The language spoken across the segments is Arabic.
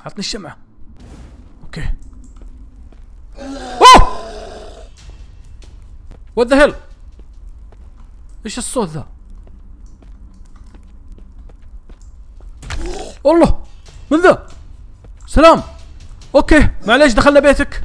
عطني الشمعة اوكي اوه وات ذا هيل ايش الصوت ذا؟ والله من ذا؟ سلام اوكي معليش دخلنا بيتك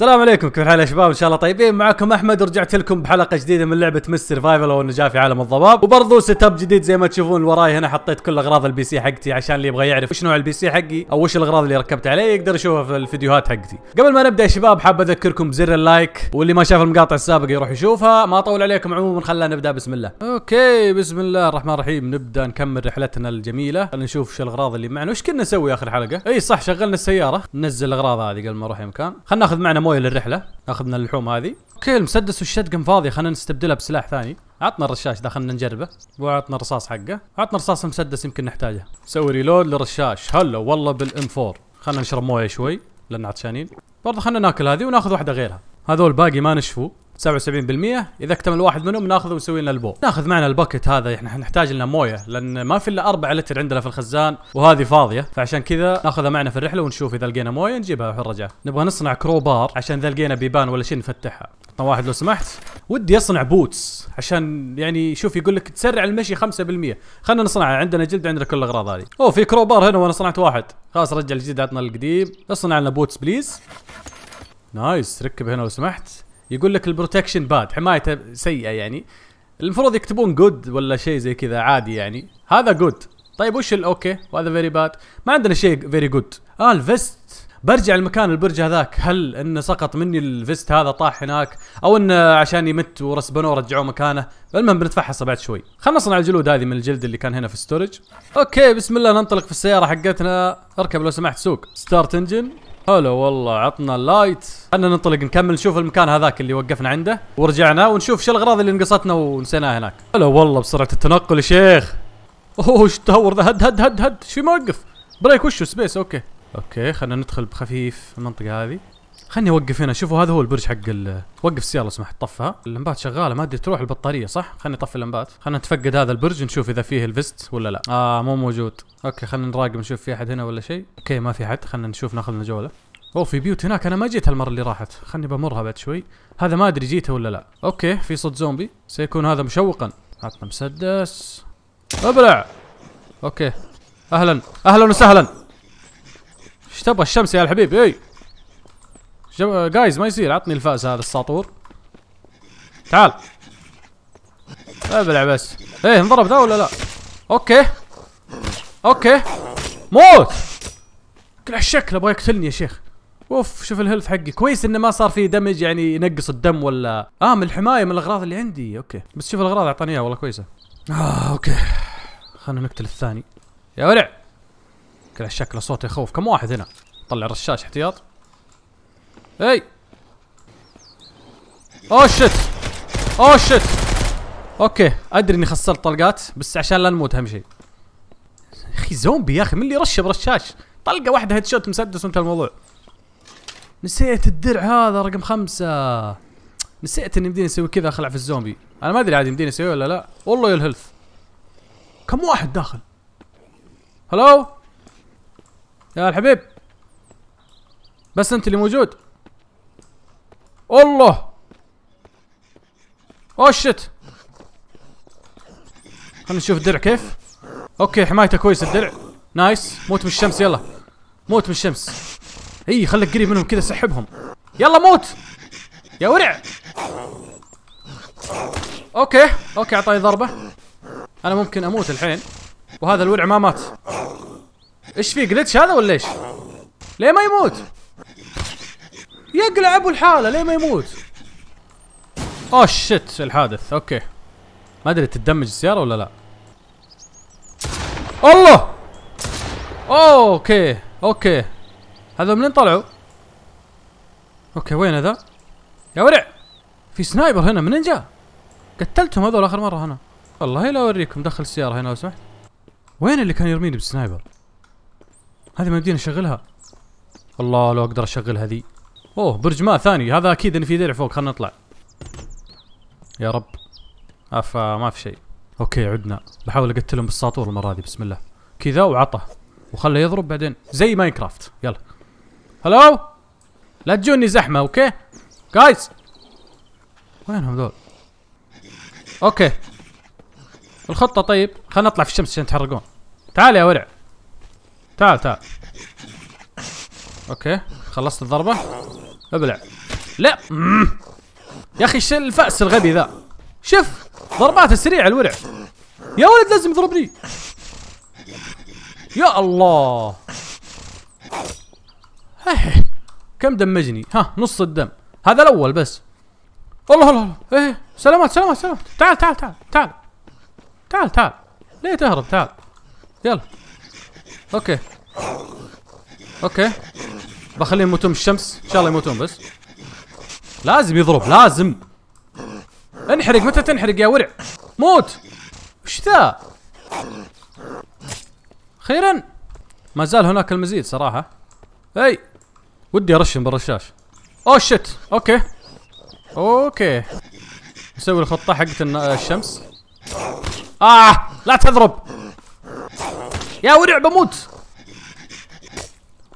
السلام عليكم كيف الحال يا شباب ان شاء الله طيبين معكم احمد ورجعت لكم بحلقه جديده من لعبه مس سرفايفل او النجاه في عالم الضباب وبرضه سيت اب جديد زي ما تشوفون وراي هنا حطيت كل اغراض البي سي حقتي عشان اللي يبغى يعرف وش نوع البي سي حقي او وش الاغراض اللي ركبت عليه يقدر يشوفها في الفيديوهات حقتي قبل ما نبدا يا شباب حاب اذكركم بزر اللايك واللي ما شاف المقاطع السابقه يروح يشوفها ما اطول عليكم عموما خلينا نبدا بسم الله اوكي بسم الله الرحمن الرحيم نبدا نكمل رحلتنا الجميله خلينا نشوف شو الاغراض اللي معنا وش كنا نسوي اخر حلقه اي صح شغلنا السياره ننزل الاغراض هذه قبل ما نروح مكان خلينا ناخذ معنا مويه للرحله اخذنا اللحوم هذه اوكي المسدس والشتقن فاضيه خلينا نستبدلها بسلاح ثاني عطنا الرشاش ده خلينا نجربه وعطنا الرصاص حقه عطنا رصاص المسدس يمكن نحتاجه سوي ريلود للرشاش هلا والله بالام 4 خلينا نشرب مويه شوي لان عطشانين برضه خلينا ناكل هذه وناخذ واحده غيرها هذول باقي ما نشفوا 77% اذا اكتمل واحد منهم ناخذه ونسوي لنا البو ناخذ معنا الباكت هذا احنا نحتاج لنا مويه لان ما في الا 4 لتر عندنا في الخزان وهذه فاضيه فعشان كذا ناخذها معنا في الرحله ونشوف اذا لقينا مويه نجيبها في الرجاء نبغى نصنع كروبار عشان اذا لقينا بيبان ولا شيء نفتحها عطنا واحد لو سمحت ودي اصنع بوتس عشان يعني شوف يقول لك تسرع المشي 5% خلينا نصنعها عندنا جلد عندنا كل الاغراض هذه اوه في كروبار هنا وانا صنعت واحد خلاص رجع الجديد عطنا القديم اصنع لنا بوتس بليز نايس ركب هنا لو سمحت يقول لك البروتكشن باد حمايته سيئه يعني المفروض يكتبون جود ولا شيء زي كذا عادي يعني هذا جود طيب وش الاوكي وهذا فيري باد ما عندنا شيء فيري جود اه الفيست برجع المكان البرج هذاك هل انه سقط مني الفيست هذا طاح هناك او انه عشان يمت ورسبنوه رجعوه مكانه المهم بنتفحصه بعد شوي خلصنا على الجلود هذه من الجلد اللي كان هنا في ستورج اوكي بسم الله ننطلق في السياره حقتنا اركب لو سمحت سوق ستارت انجن هلا والله عطنا اللايت خلنا ننطلق نكمل نشوف المكان هذاك اللي وقفنا عنده ورجعنا ونشوف شو الاغراض اللي نقصتنا ونسيناها هناك هلا والله بسرعه التنقل يا شيخ اوه ايش التهور ذا هد هد هد هد شو موقف بريك وشو سبيس اوكي اوكي خلينا ندخل بخفيف المنطقه هذه خلني اوقف هنا شوفوا هذا هو البرج حق ال... وقف السياره لو سمحت طفها اللمبات شغاله ما ادري تروح البطاريه صح خلني اطفي اللمبات خلنا نتفقد هذا البرج نشوف اذا فيه الفيست ولا لا اه مو موجود اوكي خلنا نراقب نشوف في احد هنا ولا شيء اوكي ما في احد خلنا نشوف ناخذ لنا جوله اوه في بيوت هناك انا ما جيت المره اللي راحت خلني بمرها بعد شوي هذا ما ادري جيته ولا لا اوكي في صوت زومبي سيكون هذا مشوقا عطنا مسدس ابلع اوكي اهلا اهلا وسهلا ايش تبغى الشمس يا الحبيب اي شب... جايز ما يصير عطني الفاس هذا الساطور تعال ابلع بس ايه انضرب ذا ولا لا اوكي اوكي موت كل هالشكل ابغى يقتلني يا شيخ اوف شوف الهيلث حقي كويس انه ما صار فيه دمج يعني ينقص الدم ولا اه من الحمايه من الاغراض اللي عندي اوكي بس شوف الاغراض اعطاني اياها والله كويسه اه اوكي خلنا نقتل الثاني يا ولع كل هالشكل صوته يخوف كم واحد هنا طلع رشاش احتياط اي اوه شت اوه شت اوكي ادري اني خسرت طلقات بس عشان لا نموت اهم شيء يا اخي زومبي يا اخي من اللي رش برشاش طلقه واحده هيد شوت مسدس وانتهى الموضوع نسيت الدرع هذا رقم خمسة نسيت اني مديني اسوي كذا اخلع في الزومبي انا ما ادري عادي مديني اسوي ولا لا والله يا الهيلث كم واحد داخل هلو يا الحبيب بس انت اللي موجود الله اوه شت خلنا نشوف الدرع كيف اوكي حمايته كويس الدرع نايس موت من الشمس يلا موت من الشمس اي خليك قريب منهم كذا سحبهم يلا موت يا ورع اوكي اوكي اعطاني ضربه انا ممكن اموت الحين وهذا الورع ما مات ايش في جلتش هذا ولا ايش ليه ما يموت يقلع ابو الحاله ليه ما يموت اوه oh, شت الحادث اوكي ما ادري تدمج السياره ولا لا الله أوه اوكي اوكي هذول منين طلعوا اوكي وين هذا يا ورع في سنايبر هنا منين جاء قتلتهم هذول اخر مره هنا والله لا اوريكم دخل السياره هنا لو سمحت وين اللي كان يرميني بالسنايبر هذه ما يمديني اشغلها الله لو اقدر اشغل هذه اوه برج ما ثاني هذا اكيد ان في درع فوق خلنا نطلع يا رب افا ما في شيء اوكي عدنا بحاول اقتلهم بالساطور المره هذه بسم الله كذا وعطه وخله يضرب بعدين زي ماينكرافت يلا هلو لا تجوني زحمه اوكي جايز وينهم ذول اوكي الخطه طيب خلنا نطلع في الشمس عشان يتحرقون تعال يا ورع تعال تعال اوكي خلصت الضربه ابلع لا مم. يا اخي ايش الفاس الغبي ذا شف ضرباته سريعه الورع يا ولد لازم يضربني يا الله كم دمجني ها نص الدم هذا الاول بس الله الله ايه سلامات سلامات سلامات تعال تعال تعال تعال تعال تعال ليه تهرب تعال يلا اوكي اوكي بخليهم يموتون بالشمس ان شاء الله يموتون بس لازم يضرب لازم انحرق متى تنحرق يا ورع موت وش ذا خيرا ما زال هناك المزيد صراحه اي ودي ارشم بالرشاش اوه شت اوكي اوكي نسوي الخطه حقت الشمس اه لا تضرب يا ورع بموت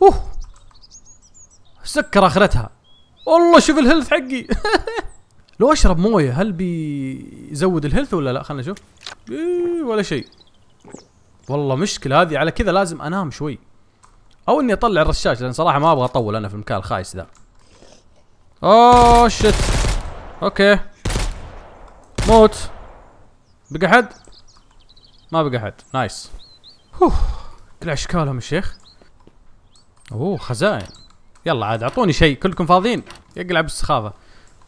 اوه سكر اخرتها والله شوف الهيلث حقي لو اشرب مويه هل بيزود الهيلث ولا لا خلنا نشوف إيه، ولا شيء والله مشكله هذه على كذا لازم انام شوي او اني اطلع الرشاش لان صراحه ما ابغى اطول انا في المكان الخايس ذا اوه شت اوكي موت بقى حد ما بقى حد نايس اوه كل اشكالهم الشيخ اوه خزائن يلا عاد اعطوني شيء كلكم فاضيين يقلع بالسخافه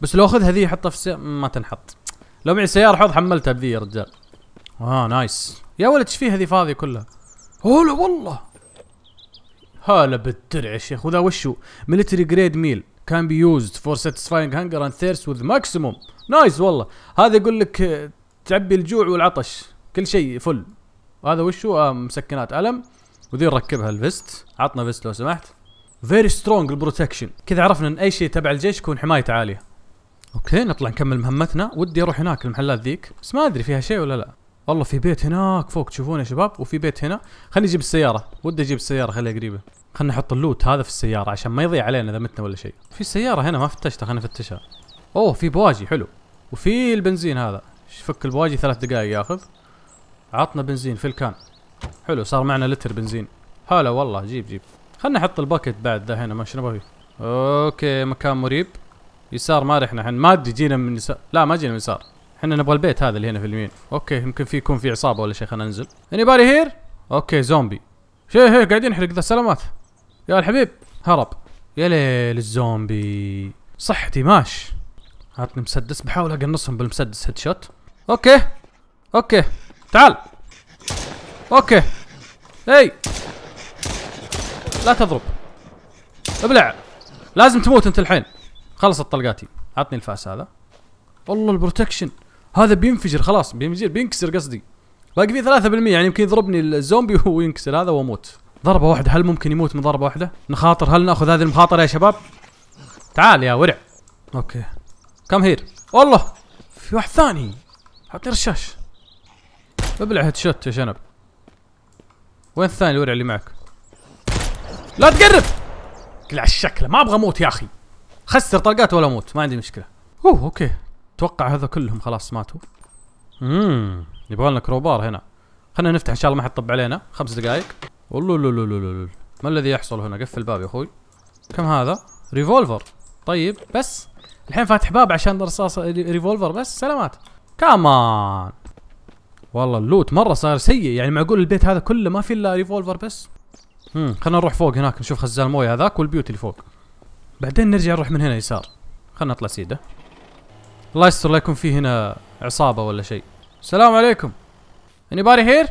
بس لو اخذ هذه حطها في السيارة ما تنحط لو معي سيارة حوض حملتها بذي يا رجال اه نايس يا ولد ايش فيه هذه فاضية كلها هلا والله هلا بالدرع يا شيخ وذا وشو ميلتري جريد ميل كان بي يوزد فور ساتيسفاينج هانجر اند ثيرس وذ ماكسيموم نايس والله هذا يقول لك تعبي الجوع والعطش كل شيء فل وهذا وشو آه مسكنات الم وذي نركبها الفيست عطنا فيست لو سمحت فيري سترونج البروتكشن كذا عرفنا ان اي شيء تبع الجيش يكون حمايته عاليه اوكي نطلع نكمل مهمتنا ودي اروح هناك المحلات ذيك بس ما ادري فيها شيء ولا لا والله في بيت هناك فوق تشوفونه يا شباب وفي بيت هنا خليني اجيب السياره ودي اجيب السياره خليها قريبه خلينا نحط اللوت هذا في السياره عشان ما يضيع علينا اذا متنا ولا شيء في سياره هنا ما فتشتها خلينا نفتشها اوه في بواجي حلو وفي البنزين هذا فك البواجي ثلاث دقائق ياخذ عطنا بنزين في الكان حلو صار معنا لتر بنزين هلا والله جيب جيب خلنا نحط الباكت بعد ذا هنا ماشي نبغى اوكي مكان مريب يسار ما رحنا احنا ما ادري جينا من يسار لا ما جينا من يسار احنا نبغى البيت هذا اللي هنا في اليمين اوكي يمكن في يكون في عصابه ولا شيء خلينا ننزل اني باري هير اوكي زومبي شي هي قاعدين نحرق ذا سلامات يا الحبيب هرب يا ليل الزومبي صحتي ماش عطني مسدس بحاول اقنصهم بالمسدس هيد شوت اوكي اوكي تعال اوكي اي لا تضرب ابلع لازم تموت انت الحين خلصت طلقاتي عطني الفاس هذا والله البروتكشن هذا بينفجر خلاص بينفجر بينكسر قصدي باقي فيه 3% يعني يمكن يضربني الزومبي وينكسر هذا واموت ضربة واحدة هل ممكن يموت من ضربة واحدة؟ نخاطر هل ناخذ هذه المخاطرة يا شباب؟ تعال يا ورع اوكي كم هير والله في واحد ثاني حطني رشاش ابلع هيد شوت يا شنب وين الثاني الورع اللي معك؟ لا تقرب كل الشكل ما ابغى اموت يا اخي خسر طلقات ولا اموت ما عندي مشكله اوه اوكي اتوقع هذا كلهم خلاص ماتوا امم يبغى لنا كروبار هنا خلينا نفتح ان شاء الله ما حد طب علينا خمس دقائق ولولولولولول ما الذي يحصل هنا قفل الباب يا اخوي كم هذا ريفولفر طيب بس الحين فاتح باب عشان رصاص ريفولفر بس سلامات كامان والله اللوت مره صار سيء يعني معقول البيت هذا كله ما في الا ريفولفر بس خلنا نروح فوق هناك نشوف خزان المويه هذاك والبيوت اللي فوق بعدين نرجع نروح من هنا يسار خلنا نطلع سيده الله يستر لا يكون في هنا عصابه ولا شيء السلام عليكم اني باري هير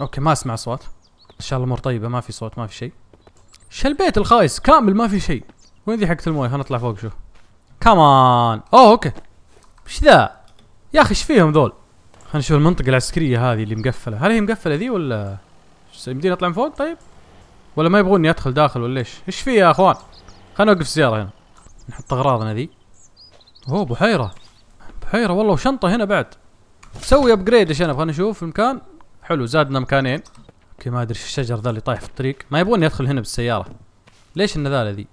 اوكي ما اسمع اصوات ان شاء الله الامور طيبه ما في صوت ما في شيء ايش البيت الخايس كامل ما في شيء وين ذي حقت المويه خلنا نطلع فوق شوف كمان اوه اوكي ايش ذا يا اخي ايش فيهم ذول خلنا نشوف المنطقه العسكريه هذه اللي مقفله هل هي مقفله ذي ولا يمدينا نطلع من فوق طيب ولا ما يبغوني ادخل داخل ولا ايش؟ ايش في يا اخوان؟ خلنا نوقف السيارة هنا نحط اغراضنا ذي اوه بحيرة بحيرة والله وشنطة هنا بعد سوي ابجريد يا شنب خلنا نشوف المكان حلو زادنا مكانين اوكي ما ادري ايش الشجر ذا اللي طايح في الطريق ما يبغوني ادخل هنا بالسيارة ليش النذالة ذي؟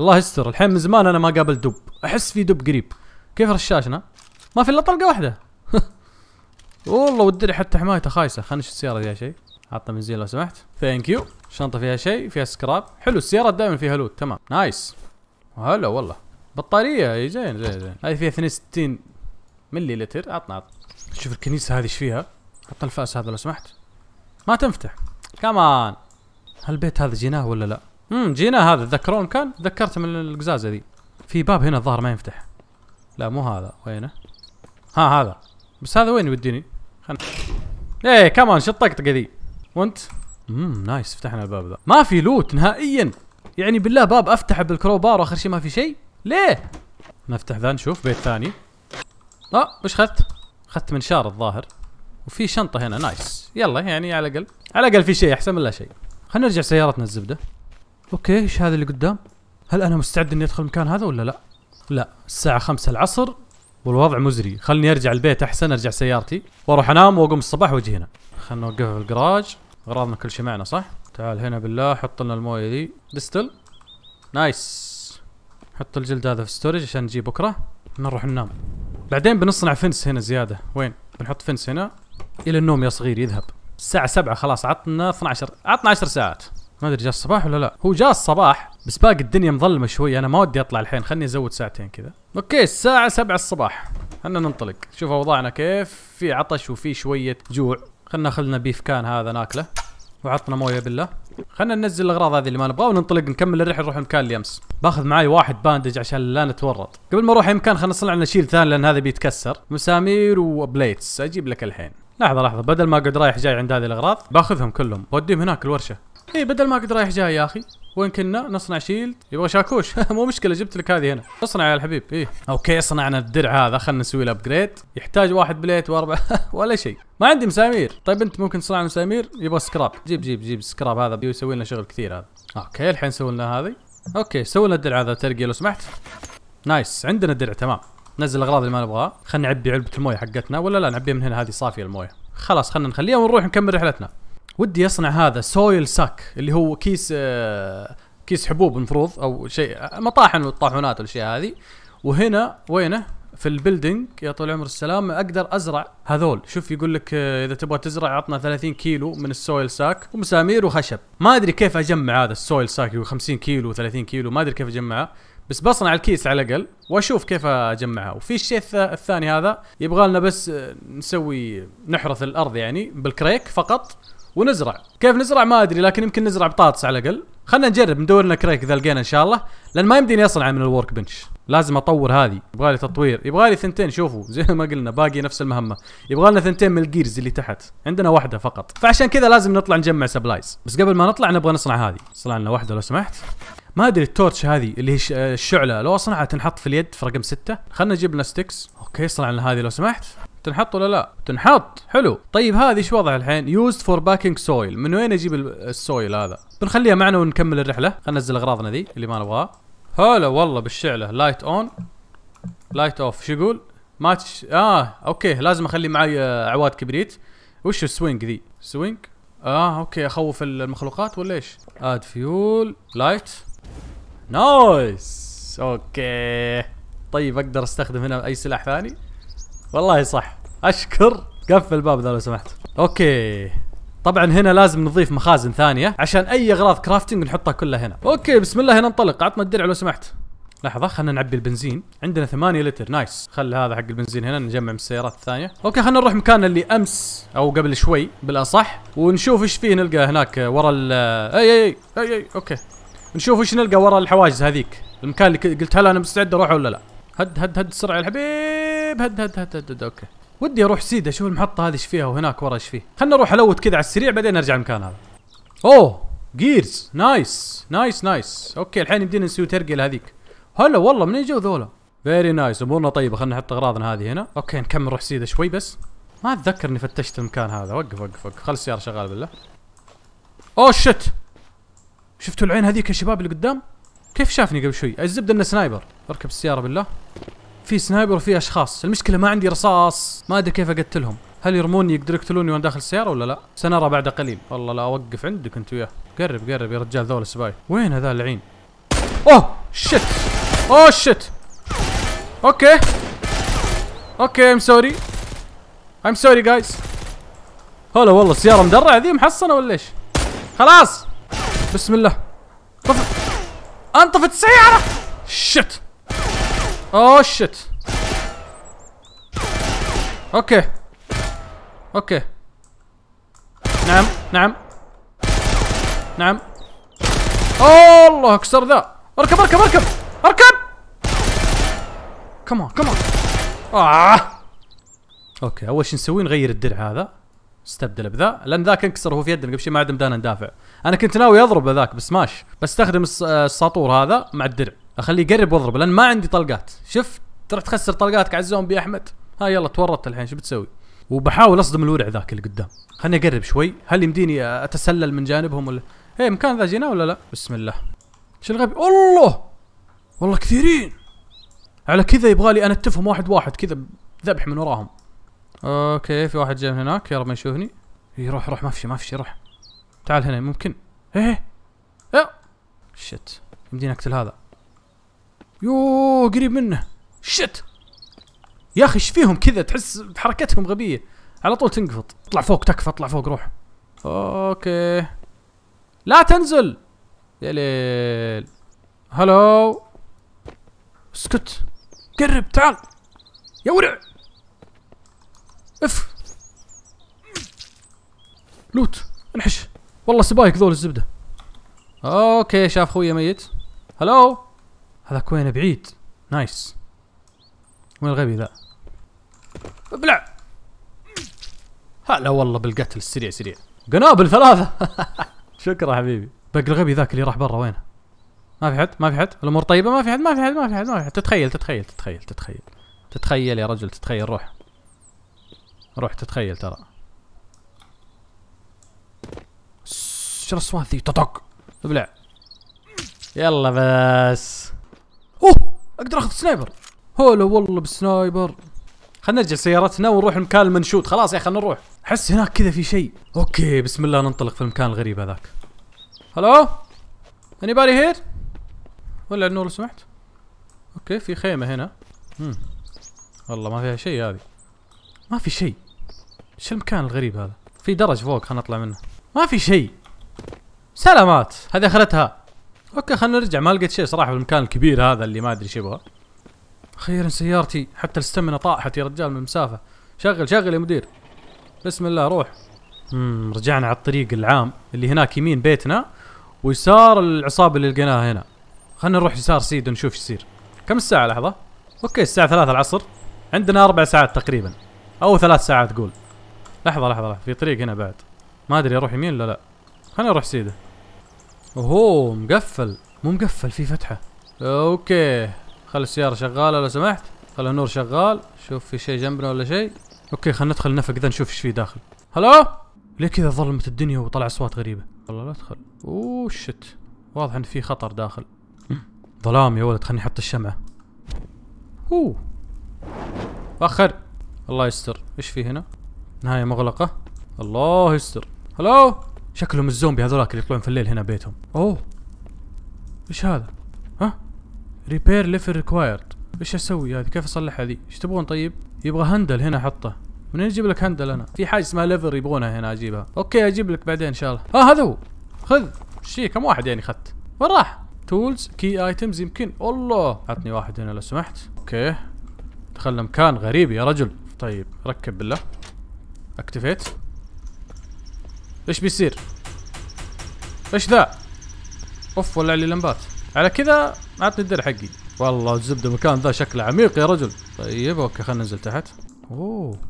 الله يستر الحين من زمان انا ما قابل دب احس في دب قريب كيف رشاشنا؟ ما في الا طلقة واحدة والله والدري حتى حمايته خايسة خلنا نشوف السيارة ذي شيء عطنا بنزين لو سمحت ثانك يو شنطه فيها شيء فيها سكراب حلو السيارات دائما فيها لوت تمام نايس هلا والله بطاريه اي زين زين زين هذه فيها 62 ملي لتر عطنا عطنا شوف الكنيسه هذه ايش فيها حط الفاس هذا لو سمحت ما تنفتح كمان هالبيت هذا جيناه ولا لا امم جيناه هذا تذكرون كان تذكرت من القزازه ذي في باب هنا الظاهر ما ينفتح لا مو هذا وينه ها هذا بس هذا وين يوديني خلنا ايه كمان شو الطقطقه ذي وانت امم نايس فتحنا الباب ذا ما في لوت نهائيا يعني بالله باب افتحه بالكروبار واخر شيء ما في شيء ليه نفتح ذا نشوف بيت ثاني اه وش اخذت اخذت منشار الظاهر وفي شنطه هنا نايس يلا يعني على الاقل على الاقل في شيء احسن من لا شيء خلينا نرجع سيارتنا الزبده اوكي ايش هذا اللي قدام هل انا مستعد اني ادخل المكان هذا ولا لا لا الساعه 5 العصر والوضع مزري خلني ارجع البيت احسن ارجع سيارتي واروح انام واقوم الصباح واجي هنا خلنا نوقفها في الجراج اغراضنا كل شيء معنا صح؟ تعال هنا بالله حط لنا المويه ذي دستل نايس حط الجلد هذا في ستورج عشان نجيه بكره نروح ننام بعدين بنصنع فنس هنا زياده وين؟ بنحط فنس هنا الى النوم يا صغير يذهب الساعة 7 خلاص عطنا 12 عطنا 10 ساعات ما ادري جاء الصباح ولا لا هو جاء الصباح بس باقي الدنيا مظلمة شوي انا ما ودي اطلع الحين خلني ازود ساعتين كذا اوكي الساعة 7 الصباح خلنا ننطلق شوف اوضاعنا كيف في عطش وفي شوية جوع خلنا ناخذنا بيف كان هذا ناكله وعطنا مويه بالله خلنا ننزل الاغراض هذه اللي ما نبغاها وننطلق نكمل الرحله نروح المكان اللي امس باخذ معي واحد باندج عشان لا نتورط قبل ما اروح المكان خلنا نصنع لنا شيل ثاني لان هذا بيتكسر مسامير وبليتس اجيب لك الحين لحظه لحظه بدل ما اقعد رايح جاي عند هذه الاغراض باخذهم كلهم بوديهم هناك الورشه اي بدل ما اقعد رايح جاي يا اخي وين كنا نصنع شيلد يبغى شاكوش مو مشكله جبت لك هذه هنا اصنع يا الحبيب ايه اوكي صنعنا الدرع هذا خلينا نسوي له ابجريد يحتاج واحد بليت واربع ولا شيء ما عندي مسامير طيب انت ممكن تصنع مسامير يبغى سكراب جيب جيب جيب سكراب هذا بيسوي لنا شغل كثير هذا اوكي الحين سوي لنا هذه اوكي سوي لنا الدرع هذا ترقيه لو سمحت نايس عندنا الدرع تمام نزل الاغراض اللي ما نبغاها خلينا نعبي علبه المويه حقتنا ولا لا نعبيها من هنا هذه صافيه المويه خلاص خلينا نخليها ونروح نكمل رحلتنا ودي اصنع هذا سويل ساك اللي هو كيس آه كيس حبوب المفروض او شيء مطاحن والطاحونات والاشياء هذه وهنا وينه في البيلدنج يا طول عمر السلام اقدر ازرع هذول شوف يقول لك آه، اذا تبغى تزرع عطنا 30 كيلو من السويل ساك ومسامير وخشب ما ادري كيف اجمع هذا السويل ساك 50 كيلو 30 كيلو ما ادري كيف اجمعه بس بصنع الكيس على الاقل واشوف كيف اجمعها وفي الشيء الثاني هذا يبغى لنا بس آه، نسوي نحرث الارض يعني بالكريك فقط ونزرع كيف نزرع ما ادري لكن يمكن نزرع بطاطس على الاقل خلنا نجرب ندور لنا كريك اذا لقينا ان شاء الله لان ما يمديني اصنع من الورك بنش لازم اطور هذه يبغى لي تطوير يبغى لي ثنتين شوفوا زي ما قلنا باقي نفس المهمه يبغى لنا ثنتين من الجيرز اللي تحت عندنا واحده فقط فعشان كذا لازم نطلع نجمع سبلايز بس قبل ما نطلع نبغى نصنع هذه صنع لنا واحده لو سمحت ما ادري التورتش هذه اللي هي الشعله لو اصنعها تنحط في اليد في رقم ستة خلنا نجيب لنا ستكس اوكي صنع لنا هذه لو سمحت تنحط ولا لا؟ تنحط حلو طيب هذه ايش وضعها الحين؟ يوزد فور باكينج سويل من وين اجيب السويل هذا؟ بنخليها معنا ونكمل الرحله خلينا ننزل اغراضنا ذي اللي ما نبغاها هلا والله بالشعله لايت اون لايت اوف شو يقول؟ ماتش اه اوكي لازم اخلي معي اعواد آه، كبريت وش السوينج ذي؟ سوينج اه اوكي اخوف المخلوقات ولا ايش؟ اد فيول لايت نايس اوكي طيب اقدر استخدم هنا اي سلاح ثاني؟ والله صح اشكر قفل الباب ذا لو سمحت اوكي طبعا هنا لازم نضيف مخازن ثانيه عشان اي اغراض كرافتنج نحطها كلها هنا اوكي بسم الله هنا ننطلق عطنا الدرع لو سمحت لحظة خلنا نعبي البنزين عندنا 8 لتر نايس خلي هذا حق البنزين هنا نجمع من السيارات الثانية اوكي خلنا نروح مكان اللي امس او قبل شوي بالاصح ونشوف ايش فيه نلقى هناك ورا ال اي اي اي اي, أي. اوكي نشوف ايش نلقى ورا الحواجز هذيك المكان اللي قلت هل انا مستعد اروح ولا لا هد هد هد بسرعة يا الحبيب هد هد هد هد, هد. اوكي ودي اروح سيدا اشوف المحطه هذه ايش فيها وهناك ورا ايش فيه خلنا اروح الوت كذا على السريع بعدين ارجع المكان هذا اوه جيرز نايس نايس نايس اوكي الحين يمدينا نسوي ترقية هذيك هلا والله من جو ذولا فيري نايس امورنا طيبه خلينا نحط اغراضنا هذه هنا اوكي نكمل نروح سيده شوي بس ما اتذكر اني فتشت المكان هذا وقف وقف وقف خل السياره شغاله بالله اوه شت شفتوا العين هذيك يا شباب اللي قدام كيف شافني قبل شوي الزبده انه سنايبر اركب السياره بالله في سنايبر وفي اشخاص المشكله ما عندي رصاص ما ادري كيف اقتلهم هل يرموني يقدر يقتلوني وانا داخل السياره ولا لا سنرى بعد قليل والله لا اوقف عندك انت وياه قرب قرب يا رجال ذول السباي وين هذا العين اوه شت اوه شت اوكي اوكي ام سوري ام سوري جايز هلا والله السياره مدرعه ذي محصنه ولا ايش خلاص بسم الله طف انطفت السياره شت اوه شت اوكي اوكي نعم نعم نعم اوه الله اكسر ذا اركب اركب اركب اركب كمان كمان آه. اوكي اول شيء نسوي نغير الدرع هذا استبدل بذا لان ذاك انكسر هو في يدنا قبل شيء ما عاد مدانا ندافع انا كنت ناوي اضرب ذاك بس ماش بستخدم الساطور هذا مع الدرع اخليه يقرب واضربه لان ما عندي طلقات شفت تروح تخسر طلقاتك على الزومبي يا احمد ها يلا تورطت الحين شو بتسوي وبحاول اصدم الورع ذاك اللي قدام خلني اقرب شوي هل يمديني اتسلل من جانبهم ولا هي إيه، مكان ذا جينا ولا لا بسم الله شو الغبي الله والله كثيرين على كذا يبغالي انتفهم واحد واحد كذا ذبح من وراهم اوكي في واحد جاي من هناك يا رب ما يشوفني يروح روح ما في ما في روح تعال هنا ممكن ايه ايه شت يمديني اقتل هذا يوه قريب منه شت يا اخي ايش فيهم كذا تحس بحركتهم غبيه على طول تنقفط اطلع فوق تكفى اطلع فوق روح اوكي لا تنزل يا ليل هلو اسكت قرب تعال يا ورع اف لوت انحش والله سبايك ذول الزبده اوكي شاف خويه ميت هلو هذاك كوين بعيد نايس وين الغبي ذا ابلع هلا والله بالقتل السريع سريع قنابل ثلاثة شكرا حبيبي باقي الغبي ذاك اللي راح برا وينه ما في حد ما في حد الامور طيبة ما في حد ما في حد ما في حد ما في حد تتخيل تتخيل تتخيل تتخيل تتخيل يا رجل تتخيل روح روح تتخيل ترى شو الاصوات ذي تطق ابلع يلا بس اوه اقدر اخذ سنايبر هلا والله بالسنايبر خلينا نرجع سيارتنا ونروح المكان المنشود خلاص يا خلينا نروح احس هناك كذا في شيء اوكي بسم الله ننطلق في المكان الغريب هذاك هلو اني باري هير ولع النور لو سمحت اوكي في خيمه هنا مم. والله ما فيها شيء هذه ما في شيء ايش المكان الغريب هذا في درج فوق خلينا نطلع منه ما في شيء سلامات هذه اخرتها اوكي خلينا نرجع ما لقيت شيء صراحه في المكان الكبير هذا اللي ما ادري شبه اخيرا سيارتي حتى الاستمنة طاحت يا رجال من المسافه شغل شغل يا مدير بسم الله روح امم رجعنا على الطريق العام اللي هناك يمين بيتنا ويسار العصابه اللي لقيناها هنا خلينا نروح يسار سيد ونشوف ايش يصير كم الساعه لحظه اوكي الساعه ثلاثة العصر عندنا اربع ساعات تقريبا او ثلاث ساعات قول لحظه لحظه, لحظة. في طريق هنا بعد ما ادري اروح يمين ولا لا خلينا نروح سيده اوه مقفل مو مقفل في فتحه اوكي خلي السياره شغاله لو سمحت خلي النور شغال شوف في شيء جنبنا ولا شيء اوكي خلينا ندخل النفق ذا نشوف ايش في داخل هلو ليه كذا ظلمت الدنيا وطلع اصوات غريبه والله لا ادخل اوه شت واضح ان في خطر داخل ظلام يا ولد خليني احط الشمعه اوه وخر الله يستر ايش في هنا نهايه مغلقه الله يستر هلو شكلهم الزومبي هذولاك اللي يطلعون في الليل هنا بيتهم اوه ايش هذا ها ريبير ليفر ريكوايرد ايش اسوي هذه كيف اصلح هذه ايش تبغون طيب يبغى هندل هنا احطه منين اجيب لك هندل انا في حاجه اسمها ليفر يبغونها هنا اجيبها اوكي اجيب لك بعدين ان شاء الله ها آه، هذا هو خذ شي كم واحد يعني اخذت وين راح تولز كي ايتمز يمكن الله عطني واحد هنا لو سمحت اوكي دخلنا مكان غريب يا رجل طيب ركب بالله اكتفيت ايش بيصير ايش ذا اوف ولع لي لمبات على كذا اعطني الدرع حقي والله الزبده المكان ذا شكله عميق يا رجل طيب اوكي خلينا ننزل تحت اوه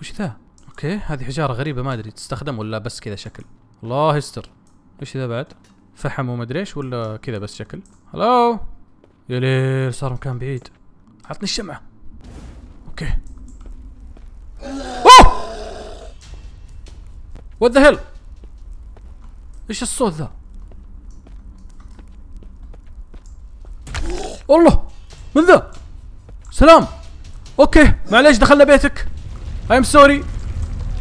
وش ذا اوكي هذه حجاره غريبه ما ادري تستخدم ولا بس كذا شكل الله يستر ايش ذا بعد فحم وما ادري ايش ولا كذا بس شكل هلو يا ليل صار مكان بعيد عطني الشمعه اوكي وات ذا هيل ايش الصوت ذا الله من ذا سلام اوكي معليش دخلنا بيتك اي ام سوري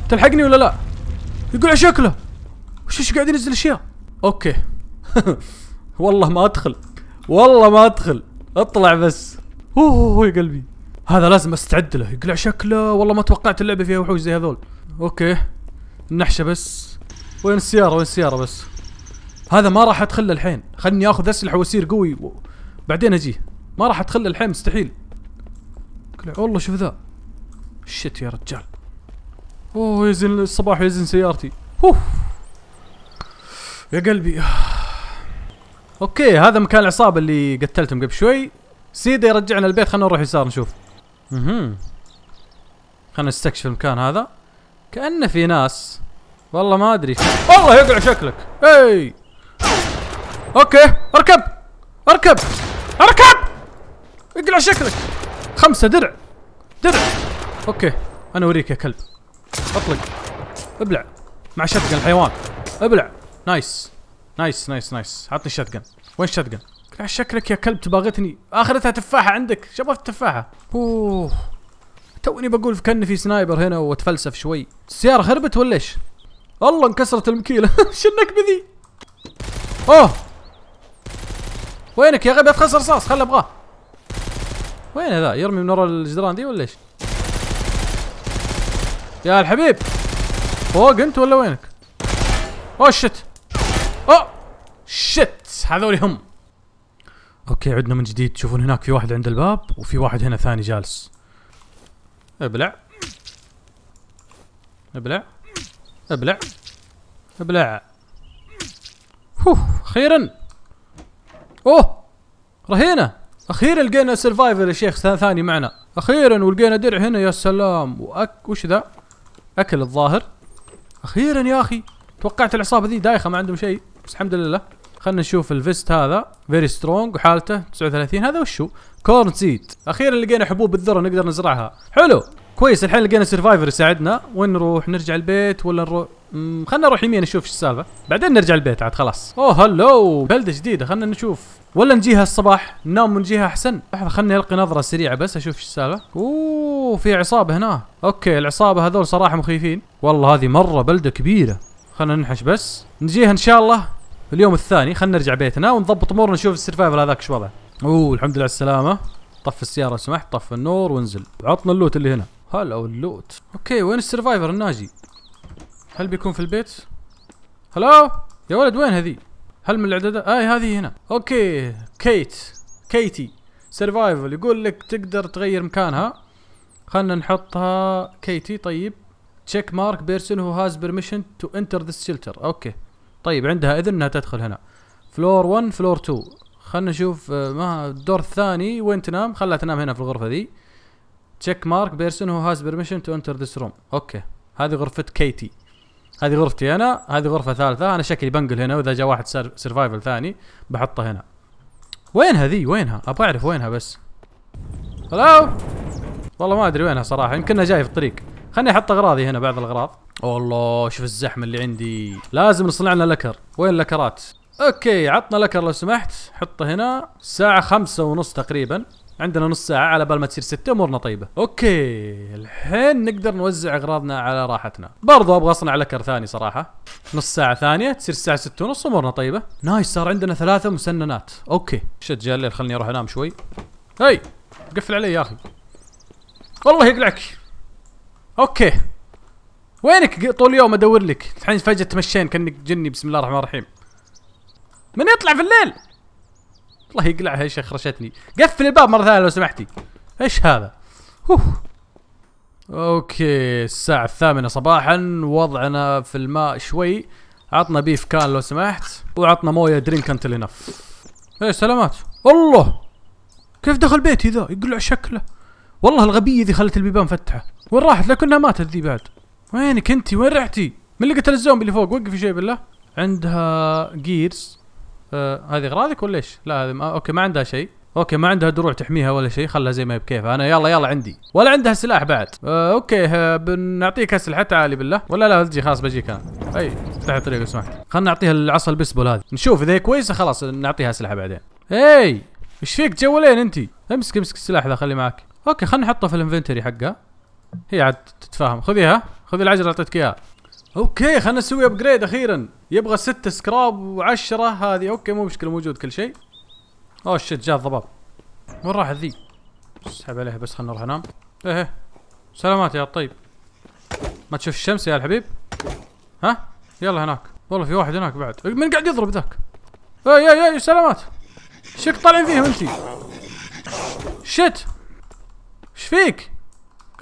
تلحقني ولا لا يقول على شكله وش ايش قاعد ينزل اشياء اوكي والله ما ادخل والله ما ادخل اطلع بس اوه يا قلبي هذا لازم استعد له يقلع شكله والله ما توقعت اللعبه فيها وحوش زي هذول اوكي النحشه بس وين السياره وين السياره بس هذا ما راح اتخلى الحين خلني اخذ اسلحه واسير قوي و... بعدين اجي ما راح اتخلى الحين مستحيل والله شوف ذا شت يا رجال اوه يزن الصباح يزن سيارتي اوف يا قلبي اوكي هذا مكان العصابة اللي قتلتهم قبل شوي سيدا يرجعنا البيت خلنا نروح يسار نشوف اها خلنا نستكشف المكان هذا كأنه في ناس والله ما ادري والله يقع شكلك اي اوكي اركب اركب اركب اقلع شكلك خمسة درع درع اوكي انا اوريك يا كلب اطلق ابلع مع شتقن الحيوان ابلع نايس نايس نايس نايس عطني شتقن وين اقلع شكلك يا كلب تباغتني اخرتها تفاحه عندك شباب التفاحه اوه توني بقول كان في سنايبر هنا واتفلسف شوي السياره خربت ولا ايش الله انكسرت المكيله شنك بذي اوه وينك يا غبي تخسر رصاص خل ابغاه وين هذا يرمي من ورا الجدران دي ولا ايش يا الحبيب فوق انت ولا وينك اوه شت اوه شت هذول هم اوكي عدنا من جديد تشوفون هناك في واحد عند الباب وفي واحد هنا ثاني جالس ابلع ابلع ابلع ابلع هوه اخيرا اوه رهينه اخيرا لقينا سرفايفر يا شيخ ثاني معنا اخيرا ولقينا درع هنا يا سلام واك وش ذا اكل الظاهر اخيرا يا اخي توقعت العصابه ذي دايخه ما عندهم شيء بس الحمد لله خلينا نشوف الفيست هذا فيري سترونج وحالته 39 هذا وشو كورن سيد اخيرا لقينا حبوب الذره نقدر نزرعها حلو كويس الحين لقينا سرفايفر يساعدنا وين نروح نرجع البيت ولا نروح امم خلنا نروح يمين نشوف ايش السالفه بعدين نرجع البيت عاد خلاص اوه هلو بلده جديده خلنا نشوف ولا نجيها الصباح ننام ونجيها احسن لحظه خلني القي نظره سريعه بس اشوف ايش السالفه اوه في عصابه هنا اوكي العصابه هذول صراحه مخيفين والله هذه مره بلده كبيره خلنا ننحش بس نجيها ان شاء الله في اليوم الثاني خلينا نرجع بيتنا ونضبط امورنا نشوف السرفايفل هذاك ايش وضعه اوه الحمد لله على السلامه طف السياره لو سمحت طف النور وانزل عطنا اللوت اللي هنا هلا واللوت اوكي وين السرفايفر الناجي هل بيكون في البيت هلو يا ولد وين هذي هل من الاعدادات اي آه هذه هنا اوكي كيت كيتي سرفايفل يقول لك تقدر تغير مكانها خلنا نحطها كيتي طيب تشيك مارك بيرسون هو هاز بيرميشن تو انتر ذس شيلتر اوكي طيب عندها اذن انها تدخل هنا فلور 1 فلور 2 خلنا نشوف آه، ما الدور الثاني وين تنام خلها تنام هنا في الغرفه ذي تشيك مارك بيرسون هو هاز بيرميشن تو انتر ذيس روم اوكي هذه غرفه كيتي هذه غرفتي انا هذه غرفه ثالثه انا شكلي بنقل هنا واذا جاء واحد سرفايفل ثاني بحطه هنا وينها ذي وينها ابغى اعرف وينها بس هلو والله ما ادري وينها صراحه يمكنها جاي في الطريق خليني احط اغراضي هنا بعض الاغراض والله شوف الزحمه اللي عندي لازم نصنع لنا لكر وين لكرات اوكي عطنا لكر لو سمحت حطه هنا الساعه خمسة ونص تقريبا عندنا نص ساعة على بال ما تصير ستة امورنا طيبة. اوكي الحين نقدر نوزع اغراضنا على راحتنا. برضو ابغى اصنع لكر ثاني صراحة. نص ساعة ثانية تصير الساعة ستة ونص امورنا طيبة. نايس صار عندنا ثلاثة مسننات. اوكي. شد جلال خلني اروح انام شوي. هاي قفل علي يا اخي. والله يقلعك. اوكي وينك طول اليوم ادور لك الحين فجاه تمشين كانك جني بسم الله الرحمن الرحيم من يطلع في الليل الله يقلعها يا شيخ رشتني قفل الباب مره ثانيه لو سمحتي ايش هذا اوه اوكي الساعة الثامنة صباحا وضعنا في الماء شوي عطنا بيف كان لو سمحت وعطنا موية درينك انتل انف ايه سلامات الله كيف دخل بيتي ذا يقلع شكله والله الغبية ذي خلت البيبان فتحة وين راحت لكنها ماتت ذي بعد وينك انت وين رحتي؟ من اللي قتل الزومبي اللي فوق وقفي شيء بالله عندها جيرز آه هذه اغراضك ولا ايش؟ لا هذه ما... اوكي ما عندها شيء اوكي ما عندها دروع تحميها ولا شيء خلها زي ما هي بكيفها انا يلا يلا عندي ولا عندها سلاح بعد آه اوكي بنعطيك اسلحه تعالي بالله ولا لا تجي خلاص بجيك انا اي افتح الطريق لو سمحت خلنا نعطيها العصا البسبول هذه نشوف اذا هي كويسه خلاص نعطيها اسلحه بعدين اي ايش فيك تجولين انت امسك امسك السلاح ذا خلي معك اوكي خلنا نحطه في الانفنتوري حقها هي عاد تتفاهم خذيها خذ العجله اللي اعطيتك اياها اوكي خلنا نسوي ابجريد اخيرا يبغى ست سكراب وعشرة هذه اوكي مو مشكله موجود كل شيء اوه شت جاء الضباب وين راحت ذي؟ اسحب عليها بس خلنا نروح انام إيه،, ايه سلامات يا الطيب ما تشوف الشمس يا الحبيب ها يلا هناك والله في واحد هناك بعد من قاعد يضرب ذاك اي اي اي سلامات شك طالعين فيهم انتي شت ايش فيك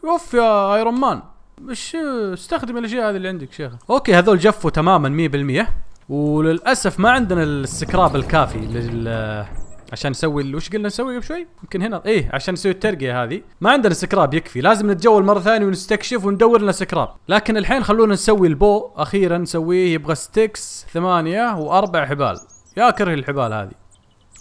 اوف يا ايرون مان مش استخدم الاشياء هذه اللي عندك شيخ اوكي هذول جفوا تماما 100% وللاسف ما عندنا السكراب الكافي لل عشان نسوي وش قلنا نسوي قبل شوي؟ يمكن هنا ايه عشان نسوي الترقيه هذه، ما عندنا سكراب يكفي، لازم نتجول مره ثانيه ونستكشف وندور لنا سكراب، لكن الحين خلونا نسوي البو اخيرا نسويه يبغى ستيكس ثمانيه واربع حبال، يا كره الحبال هذه.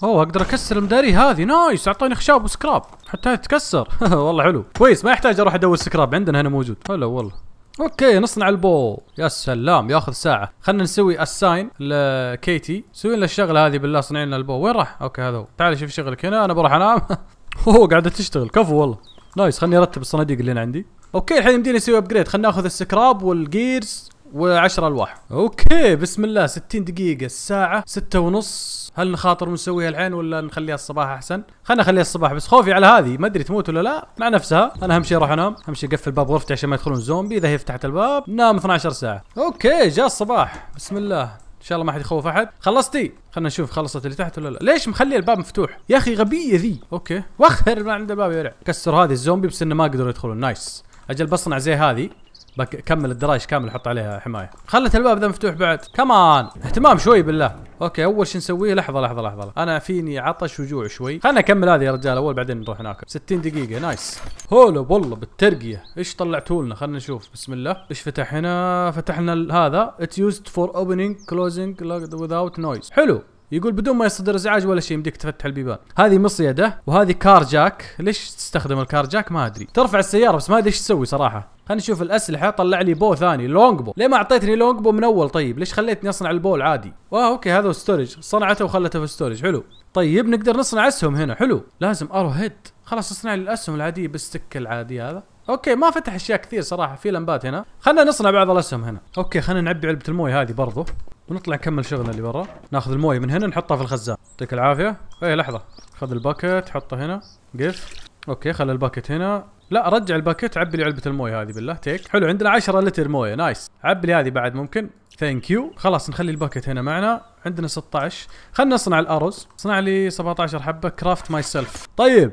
اوه اقدر اكسر المداري هذه نايس اعطوني خشاب وسكراب حتى تتكسر والله حلو كويس ما يحتاج اروح ادور سكراب عندنا هنا موجود هلا والله اوكي نصنع البو يا سلام ياخذ ساعه خلينا نسوي اساين لكيتي سوي لنا الشغله هذه بالله صنع لنا البو وين راح اوكي هذا هو تعال شوف شغلك هنا انا بروح انام اوه قاعده تشتغل كفو والله نايس خليني ارتب الصناديق اللي انا عندي اوكي الحين يمديني اسوي ابجريد خلينا ناخذ السكراب والجيرز و10 الواح اوكي بسم الله 60 دقيقة الساعة 6 ونص هل نخاطر ونسويها الحين ولا نخليها الصباح احسن؟ خلينا نخليها الصباح بس خوفي على هذه ما ادري تموت ولا لا مع نفسها انا اهم شيء اروح انام اهم شيء اقفل باب غرفتي عشان ما يدخلون الزومبي اذا هي فتحت الباب نام 12 ساعة اوكي جاء الصباح بسم الله ان شاء الله ما حد يخوف احد خلصتي خلنا نشوف خلصت اللي تحت ولا لا ليش مخلي الباب مفتوح يا اخي غبيه ذي اوكي وخر ما عند الباب يا ورع كسر هذه الزومبي بس انه ما قدروا يدخلون نايس اجل بصنع زي هذه بكمل الدرايش كامل احط عليها حمايه خلت الباب ذا مفتوح بعد كمان اهتمام شوي بالله اوكي اول شيء نسويه لحظه لحظه لحظه انا فيني عطش وجوع شوي خلنا نكمل هذه يا رجال اول بعدين نروح هناك 60 دقيقه نايس هولو والله بالترقيه ايش طلعتوا لنا خلنا نشوف بسم الله ايش فتح هنا فتحنا هذا اتس يوزد فور اوبننج كلوزنج وذاوت نويز حلو يقول بدون ما يصدر ازعاج ولا شيء يمديك تفتح البيبان هذه مصيده وهذه كار جاك ليش تستخدم الكار جاك ما ادري ترفع السياره بس ما ادري ايش تسوي صراحه خلينا نشوف الاسلحه طلع لي بو ثاني لونج بو ليه ما اعطيتني لونج بو من اول طيب ليش خليتني اصنع البو العادي واه اوكي هذا ستورج صنعته وخلته في ستورج حلو طيب نقدر نصنع اسهم هنا حلو لازم ارو هيد خلاص اصنع لي الاسهم العاديه بالستك العادي هذا اوكي ما فتح اشياء كثير صراحه في لمبات هنا خلينا نصنع بعض الاسهم هنا اوكي خلينا نعبي علبه المويه هذه برضو ونطلع نكمل شغلنا اللي برا ناخذ المويه من هنا نحطها في الخزان يعطيك العافيه اي لحظه خذ الباكت حطه هنا قف اوكي خلي الباكت هنا لا رجع الباكت عبي لي علبه المويه هذه بالله تيك حلو عندنا 10 لتر مويه نايس عبي لي هذه بعد ممكن ثانك يو خلاص نخلي الباكت هنا معنا عندنا 16 خلنا نصنع الارز صنع لي 17 حبه كرافت ماي سيلف طيب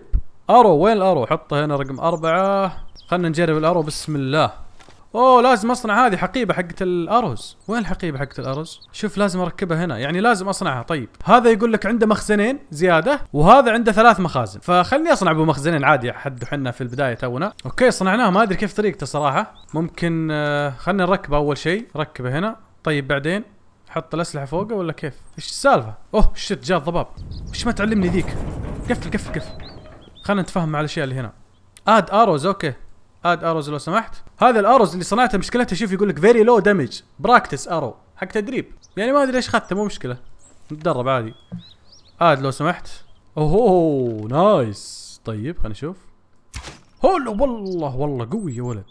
ارو وين الارو حطه هنا رقم أربعة خلنا نجرب الارو بسم الله اوه لازم اصنع هذه حقيبه حقت الارز وين الحقيبه حقت الارز شوف لازم اركبها هنا يعني لازم اصنعها طيب هذا يقول لك عنده مخزنين زياده وهذا عنده ثلاث مخازن فخلني اصنع ابو مخزنين عادي حد حنا في البدايه تونا اوكي صنعناه ما ادري كيف طريقته صراحه ممكن آه، خلنا نركبه اول شيء ركبه هنا طيب بعدين حط الاسلحه فوقه ولا كيف ايش السالفه اوه شت جاء الضباب ايش ما تعلمني ذيك قفل قفل قفل خلينا نتفاهم مع الاشياء اللي هنا اد اروز اوكي اد اروز لو سمحت هذا الاروز اللي صنعته مشكلتها شوف يقول لك فيري لو دامج براكتس ارو حق تدريب يعني ما ادري ليش اخذته مو مشكله نتدرب عادي اد لو سمحت اوه نايس طيب خلينا نشوف هلا والله والله قوي يا ولد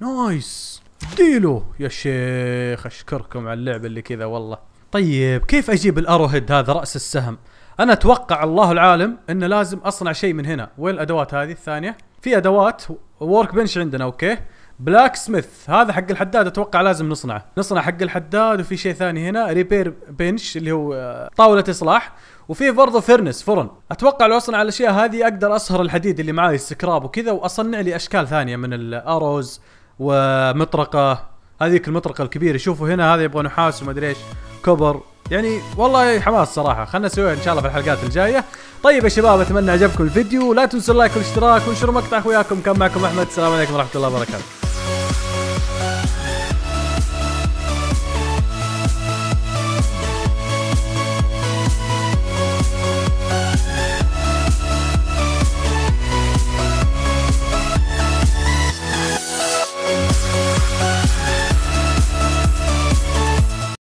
نايس ديلو يا شيخ اشكركم على اللعبه اللي كذا والله طيب كيف اجيب الارو هيد هذا راس السهم انا اتوقع الله العالم انه لازم اصنع شيء من هنا وين الادوات هذه الثانيه في ادوات وورك بنش عندنا اوكي بلاك سميث هذا حق الحداد اتوقع لازم نصنعه نصنع حق الحداد وفي شيء ثاني هنا ريبير بنش اللي هو آه، طاوله اصلاح وفي برضه فرنس فرن اتوقع لو اصنع الاشياء هذه اقدر اصهر الحديد اللي معاي السكراب وكذا واصنع لي اشكال ثانيه من الاروز ومطرقه هذيك المطرقه الكبيره شوفوا هنا هذا يبغى نحاس وما ادري ايش كبر يعني والله حماس صراحه خلنا نسويها ان شاء الله في الحلقات الجايه طيب يا شباب اتمنى عجبكم الفيديو لا تنسوا اللايك والاشتراك وانشروا مقطع اخوياكم كان معكم احمد السلام عليكم ورحمه الله وبركاته